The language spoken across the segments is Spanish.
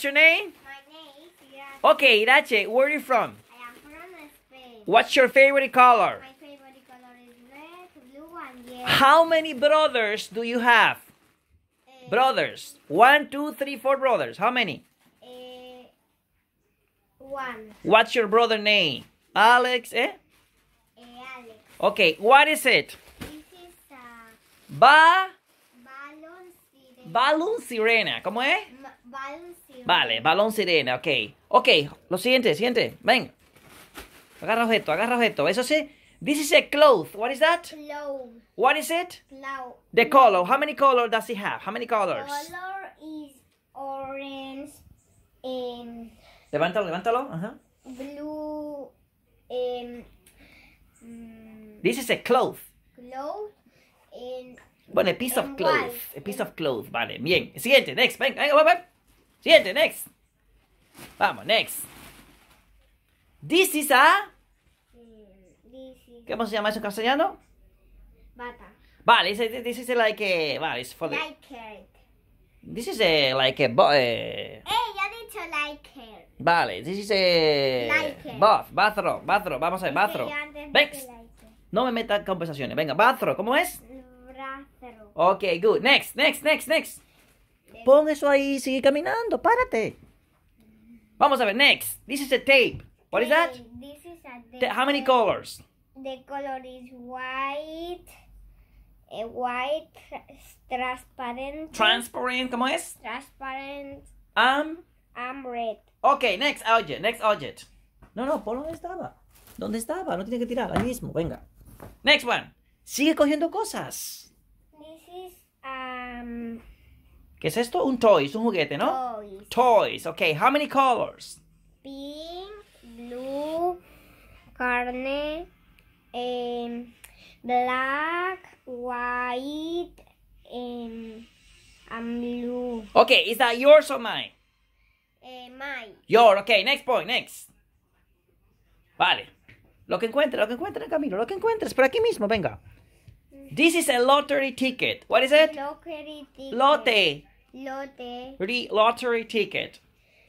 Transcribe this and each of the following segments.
What's your name? My name Okay, Irache, where are you from? I am from Spain. What's your favorite color? My favorite color is red, blue, and yellow. How many brothers do you have? Uh, brothers. One, two, three, four brothers. How many? Uh, one. What's your brother name? Alex, eh? Uh, Alex. Okay, what is it? This is the. Uh, ba... Balloon Sirena. ¿Cómo es? Sirena. Vale, Balón Sirena, ok. Ok, lo siguiente, siguiente. Ven. Agarra objeto, agarra objeto. Eso sí. This is a cloth. What is that? Cloth. What is it? Cloth. The color. How many colors does it have? How many colors? Color is orange and... Levántalo, levántalo. Blue and... Mm, this is a cloth. Cloth and bueno, a piece of clothes. A piece of clothes, vale. Bien. Siguiente, next. Venga, venga, venga. Siguiente, next. Vamos, next. This is a. ¿Cómo se llama eso en castellano? Bata. Vale, this is like a. Vale, it's for the. Like This is like a. eh, ya he dicho like her Vale, this is a. Like bath, bathro, bathro, vamos a ver, bathro. Venga. No me metas conversaciones. Venga, bathro, ¿cómo es? Ok, good. Next, next, next, next. Pon eso ahí sigue caminando. Párate. Vamos a ver, next. This is a tape. What is eh, that? This is a tape. How many colors? The color is white, a eh, white, transparent. Transparent, ¿cómo es? Transparent. Um. Am red. Ok, next object, next object. No, no, por donde estaba. ¿Dónde estaba? No tiene que tirar, ahí mismo, venga. Next one. Sigue cogiendo cosas. Em, ¿Qué es esto? Un toys, un juguete, ¿no? Toys. Toys. Okay, how many colors? Pink, blue, carne, em, black, white, um, and blue. Okay, is that yours or mine? Eh, mine. Your, okay, next point, next. Vale. Lo que encuentres, lo que encuentres, camino, lo que encuentres, por aquí mismo, venga. This is a lottery ticket. What is it? Lottery ticket. Lotte. Lotte. Re lottery ticket.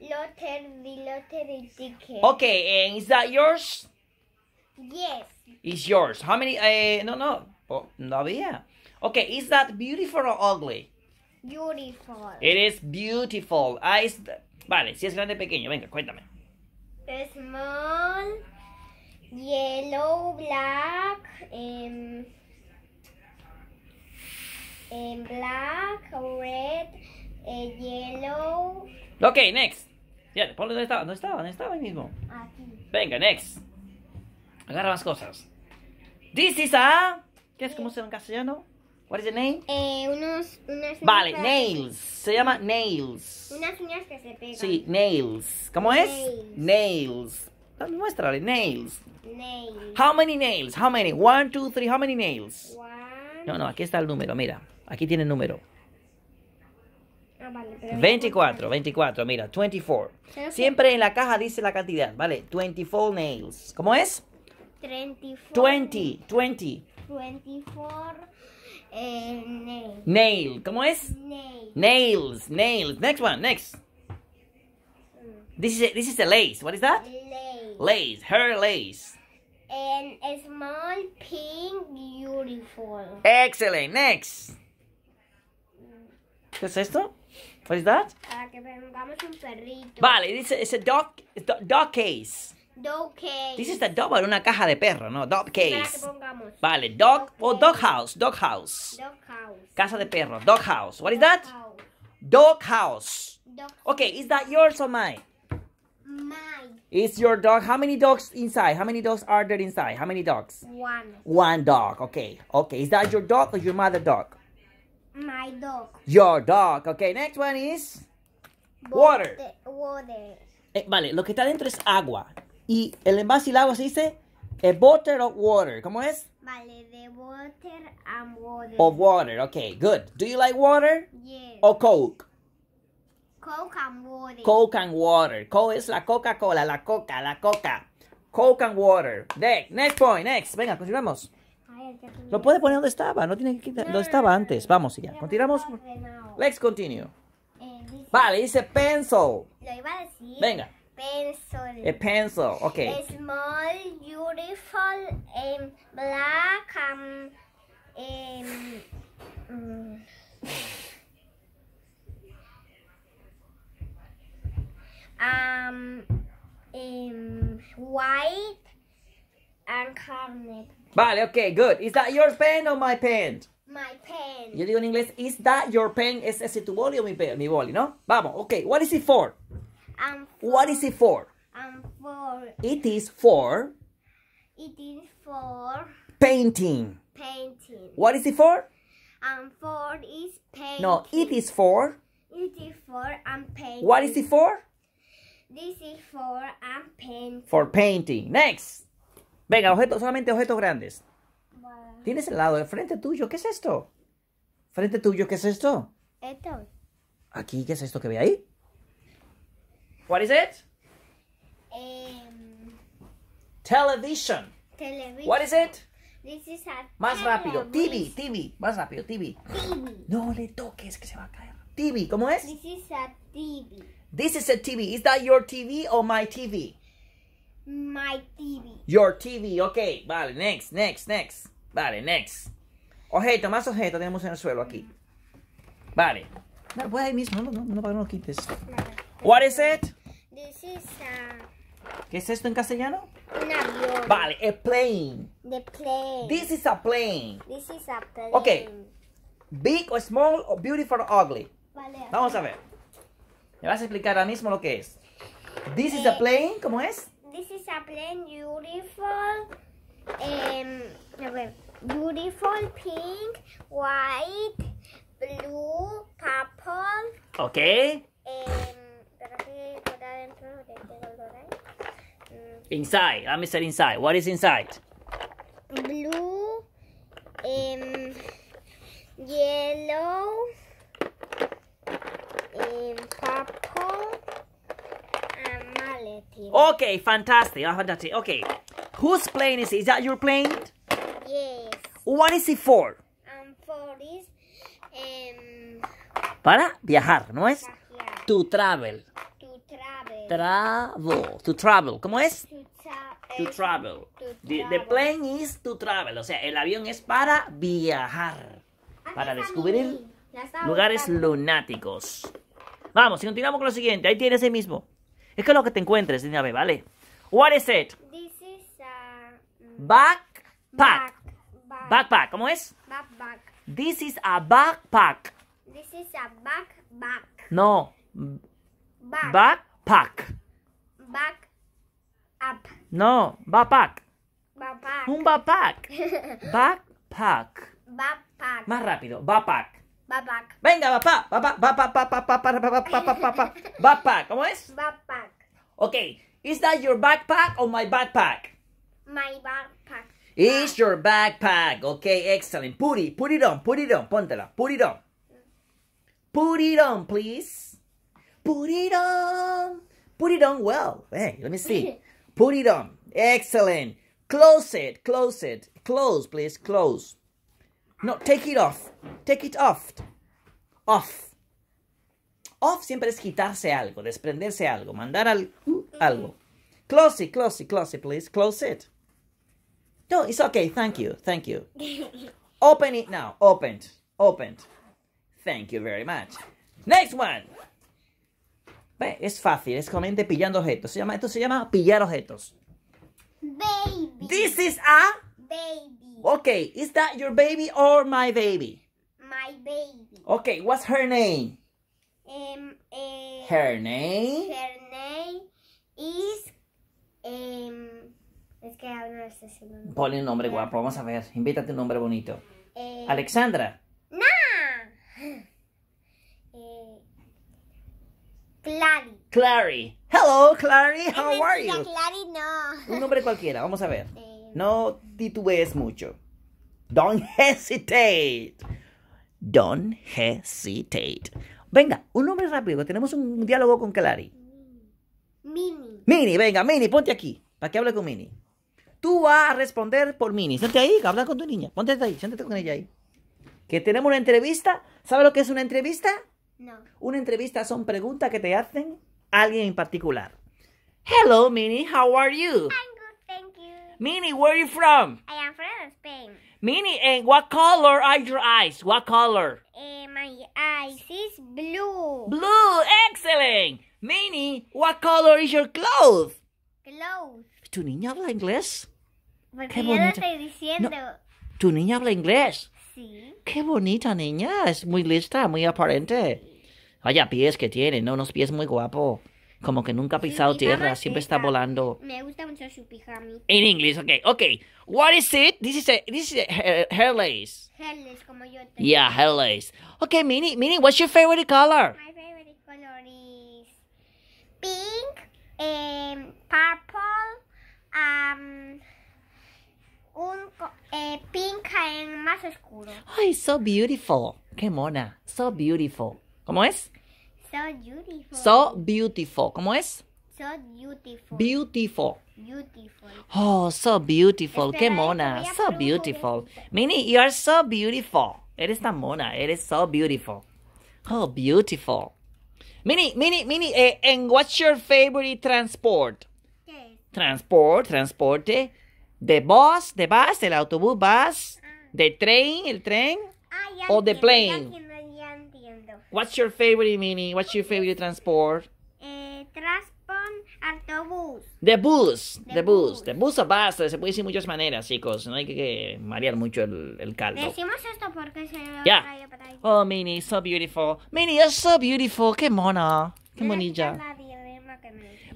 Lottery, lottery ticket. Okay, and is that yours? Yes. It's yours. How many? Uh, no, no. Oh, no, yeah. Okay, is that beautiful or ugly? Beautiful. It is beautiful. Ah, Vale, si es grande pequeño. Venga, cuéntame. Small, yellow, black, and. Eh, En black, red, eh, yellow. Ok, next. Ya, yeah, ¿dónde estaba? ¿Dónde estaba? ¿Dónde estaba ahí mismo? Aquí. Venga, next. Agarra más cosas. This is a... ¿Qué es? ¿Cómo se llama en castellano? What is the name? Eh, unos, unas uñas Vale, nails. Se llama nails. Unas uñas que se pegan. Sí, nails. ¿Cómo es? Nails. Muéstrale, nails. Nails. How many nails? How many? One, two, three. How many nails? One. No, no, aquí está el número, mira. Aquí tiene el número. 24, ah, 24, mira, 24. Siempre en la caja dice la cantidad, ¿vale? 24 nails. ¿Cómo es? 20, 20. 24 nails. Nail. ¿Cómo es? Nails, nails. Next one, next. Mm. This is a, lace. What is that? Lace. Lace. Her lace. And a small pink beautiful. Excellent. Next. ¿Qué es esto? that? Para que pongamos un perrito. Vale, dice, a dog, dog, dog case. Dog case. Dice esta dog para una caja de perro, ¿no? Dog case. Para que pongamos. Vale, dog, o oh, dog house, dog house. Dog house. Casa de perro, dog house. What is dog that? House. Dog house. Dog. Okay, is that yours or mine? Mine. Is your dog? How many dogs inside? How many dogs are there inside? How many dogs? One. One dog. Okay. Okay. Is that your dog or your mother dog? My dog. Your dog. Okay, next one is water. Water. Eh, vale, lo que está dentro es agua. Y el envase y el agua se dice a eh, bottle of water. ¿Cómo es? Vale, de water and water. Of water, okay, good. Do you like water? Yes. Or Coke? Coke and water. Coke and water. Coke es la Coca-Cola, la Coca, la Coca. Coke and water. Next, next point, next. Venga, continuemos. Lo puede poner donde estaba, no tiene que quitar donde estaba antes. Vamos ya, continuamos. Let's continue. Eh, vale, dice pencil. Lo iba a decir. Venga. Pencil. Eh, pencil, ok. small, beautiful, em, black, um, em, mm, um, um, white and carnet Vale, okay, good. Is that your pen or my pen? My pen. Yo digo en inglés, is that your pen? ¿Es ese tu boli o mi, mi boli, no? Vamos, okay. What is it for? Um, for, What is it for? I'm for. It is for. It is for. Painting. Painting. What is it for? I'm for is painting. No, it is for. It is for I'm painting. What is it for? This is for I'm painting. For painting. Next. Venga, objetos, solamente objetos grandes. Tienes el lado de frente tuyo. ¿Qué es esto? Frente tuyo, ¿qué es esto? Esto. Aquí, ¿qué es esto que ve ahí? What is it? Em, television. Television. What is it? Más rápido. TV, TV. Más rápido, TV. TV. No le toques que se va a caer. TV, ¿cómo es? This is a TV. This is a TV. Is that your TV or my TV? My TV. Your TV, ok. Vale, next, next, next. Vale, next. Objeto, más objeto tenemos en el suelo aquí. Vale. No, pues ahí mismo, no, no, no, quites. What is it? This is a... ¿Qué es esto en castellano? Un avión. Vale, a plane. The plane. This is a plane. This is a plane. Ok. Big or small or beautiful or ugly. Vale. Vamos a ver. Me vas a explicar ahora mismo lo que es. This is a eh, plane, ¿cómo es? this is a plain beautiful um beautiful pink, white, blue, purple. Okay. Um, ¿eh? mm. Inside. Let me say inside. What is inside? Blue, um, yellow, um, purple. Okay, fantastic. Ah, fantastic. Okay. Whose plane is it? Is that your plane? Yes. What is it for? Um, for this, em, Para viajar, ¿no es? To travel. To travel. Travel. To travel. ¿Cómo es? To, travel. the, plane is to travel. O sea, el avión es para viajar. Ah, para descubrir lugares lunáticos. Vamos, y continuamos con lo siguiente. Ahí tienes ese mismo. Es que es lo que te encuentres, B, ¿vale? What is it? This is a... Mm, backpack. Backpack. ¿Cómo es? Backpack. This is a backpack. This is a backpack. No. Back. Backpack. Back up. No, backpack. Backpack. Un backpack. backpack. Backpack. Más rápido, backpack. Backpack. Venga, papá, backpack. ¿Cómo es? Backpack. Okay. Is that your backpack or my backpack? My backpack. It's your backpack. Okay, excellent. Put it, put it on, put it on, póntela, put it on. Put it on, please. Put it on. Put it on well. Hey, let me see. Put it on. Excellent. Close it, close it. Close, please, close. No, take it off. Take it off. Off. Off siempre es quitarse algo, desprenderse algo, mandar uh, algo. Close it, close it, close it, please. Close it. No, it's okay. Thank you. Thank you. Open it now. Opened. Opened. Thank you very much. Next one. es fácil, es comente pillando objetos. esto se llama pillar objetos. Baby. This is a baby. Okay, is that your baby or my baby? My baby. Okay, what's her name? Em, em, her name? Her name is... Um, es que no Ponle un nombre guapo, vamos a ver. Invítate un nombre bonito. Alexandra. No. Eh, Clary. Clary. Hello, Clary. How are you? Clary no. Un nombre cualquiera, vamos a ver. Eh, no titubees mucho. Don't hesitate. Don't hesitate. Venga, un nombre rápido, tenemos un diálogo con Clary. Mini. Mini, venga, Mini, ponte aquí. ¿Para que hable con Mini? Tú vas a responder por Mini. Siéntate ahí, habla con tu niña. Ponte ahí, siéntate con ella ahí. Que tenemos una entrevista. ¿Sabe lo que es una entrevista? No. Una entrevista son preguntas que te hacen alguien en particular. Hello, Mini, how are you? Minnie, where are you from? I am from Spain. Minnie, and what color are your eyes? What color? Eh, my eyes is blue. Blue, excellent. Minnie, what color is your clothes? Clothes. ¿Tu niña habla inglés? Porque Qué yo bonita. lo estoy diciendo. ¿Tu niña habla inglés? Sí. Qué bonita niña, es muy lista, muy aparente. Vaya pies que tiene, ¿no? Unos pies muy guapos como que nunca ha pisado tierra, siempre está volando. Me gusta mucho su pijama. En inglés, ok, ok. What is it? This is a, this is a hair, lace. Hair lace, como yo tengo. Yeah, hair lace. Okay, Minnie, Minnie, what's your favorite color? My favorite color is pink, um, purple, um, un eh, pink en más oscuro. Ay, oh, so beautiful. Qué mona. So beautiful. ¿Cómo es? So beautiful. So beautiful. ¿Cómo es? So beautiful. Beautiful. Beautiful. Oh, so beautiful. Qué mona. So beautiful. Minnie, you are so beautiful. Eres tan mona. Eres so beautiful. Oh, beautiful. Minnie, Minnie, Minnie, eh, and what's your favorite transport? Transport, transporte. The bus, the bus, el autobús, bus. ¿De ah. The train, el tren. Ah, o the plane. What's your favorite, mini? What's your favorite transport? Eh, transport autobús. The bus, the, the bus. bus. The bus o bus, se puede decir muchas maneras, chicos. No hay que, que marear mucho el, el, caldo. Decimos esto porque se lo yeah. traigo para Oh, mini, so beautiful. Mini, you're so beautiful. Qué mona. Qué monilla.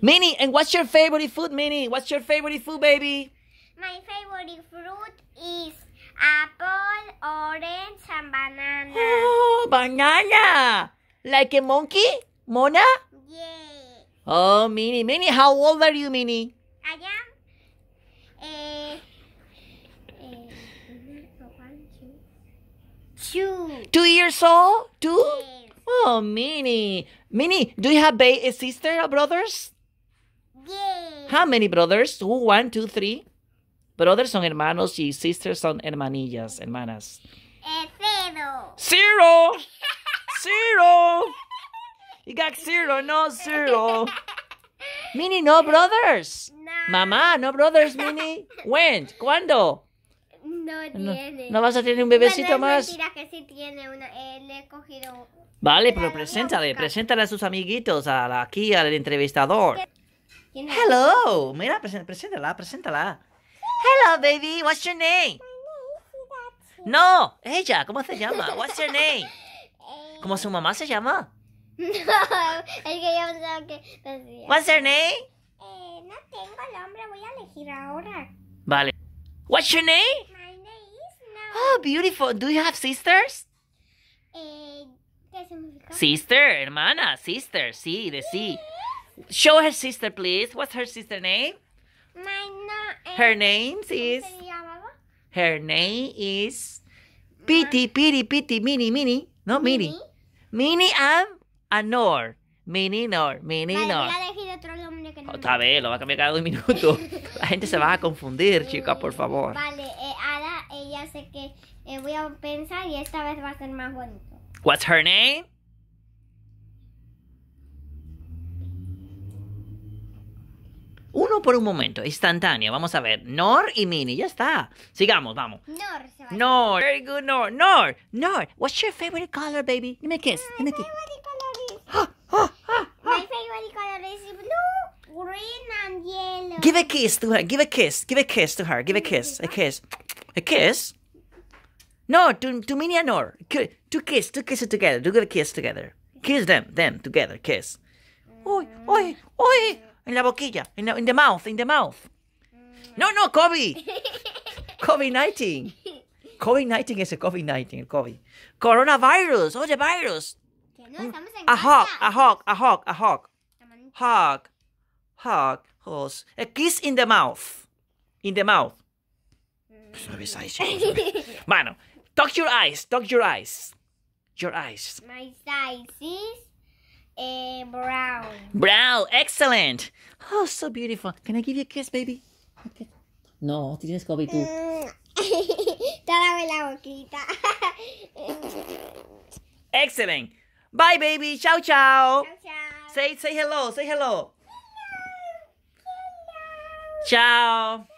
Mini, and what's your favorite food, mini? What's your favorite food, baby? My favorite fruit is Apple, orange, and banana. Oh, banana. Like a monkey? Mona? Yeah. Oh, Minnie. Minnie, how old are you, Minnie? I am. Uh, uh, one, two. Two. Two years old? Two? Yes. Oh, Minnie. Minnie, do you have a sister or brothers? Yeah. How many brothers? Two, one, two, three? Brothers son hermanos y sisters son hermanillas, hermanas. Eh, cero. Zero. Zero. You got zero, no zero. Mini, no brothers. Mamá, no brothers, Mini. When? ¿Cuándo? No tiene. ¿No, vas a tener un bebecito más? Mira que sí tiene uno. le cogido. Vale, pero preséntale, preséntale a sus amiguitos, aquí al entrevistador. Hello, mira, preséntala, preséntala. Hello, baby. What's your name? My name is. No, ella. ¿Cómo se llama? What's your name? ¿Cómo su mamá se llama? No, es que yo pensaba que... Decía. What's your name? Eh, no tengo el nombre, voy a elegir ahora. Vale. What's your name? My name is no. Oh, beautiful. Do you have sisters? Eh, ¿qué significa? Sister, hermana, sister, sí, de sí. Show her sister, please. What's her sister name? Her name is. Her name is. Piti, Piti, Piti, Mini, Mini. No, Mini. Mini and Anor. Mini Nor, Mini Nor. Otra vez, lo va a cambiar cada dos minutos. La gente se va a confundir, chica por favor. Vale, eh, Ada, ella sé que eh, voy a pensar y esta vez va a ser más bonito. What's her name? Uno por un momento, instantáneo. Vamos a ver. Nor y Mini, ya está. Sigamos, vamos. Nor, very good, Nor. Nor, Nor, what's your favorite color, baby? Give me a kiss. Give a kiss. My favorite color is blue, green, and yellow. Give a kiss to her. Give a kiss. Give a kiss to her. Give a kiss. A kiss. A kiss. No, to, to Mini and Nor. To kiss. To kiss it together. Do give a kiss together. Kiss them. Them together. Kiss. Oi, oi, oi en la boquilla, en in, in the mouth, in the mouth. No, no, COVID. COVID-19. COVID-19 es el COVID-19, el COVID. Coronavirus, oye, virus. no, estamos en a hog, hawk, a hawk, a hawk, a hawk. Hawk, hawk, A kiss in the mouth. In the mouth. Pues bueno, talk your eyes, talk your eyes. Your eyes. My eyes A brown. Brown, excellent. Oh, so beautiful. Can I give you a kiss, baby? Okay. No, tienes COVID tú. Mm. la boquita. Excellent. Bye, baby. Ciao, ciao. Say, say hello. Say hello. Hello. hello. Ciao.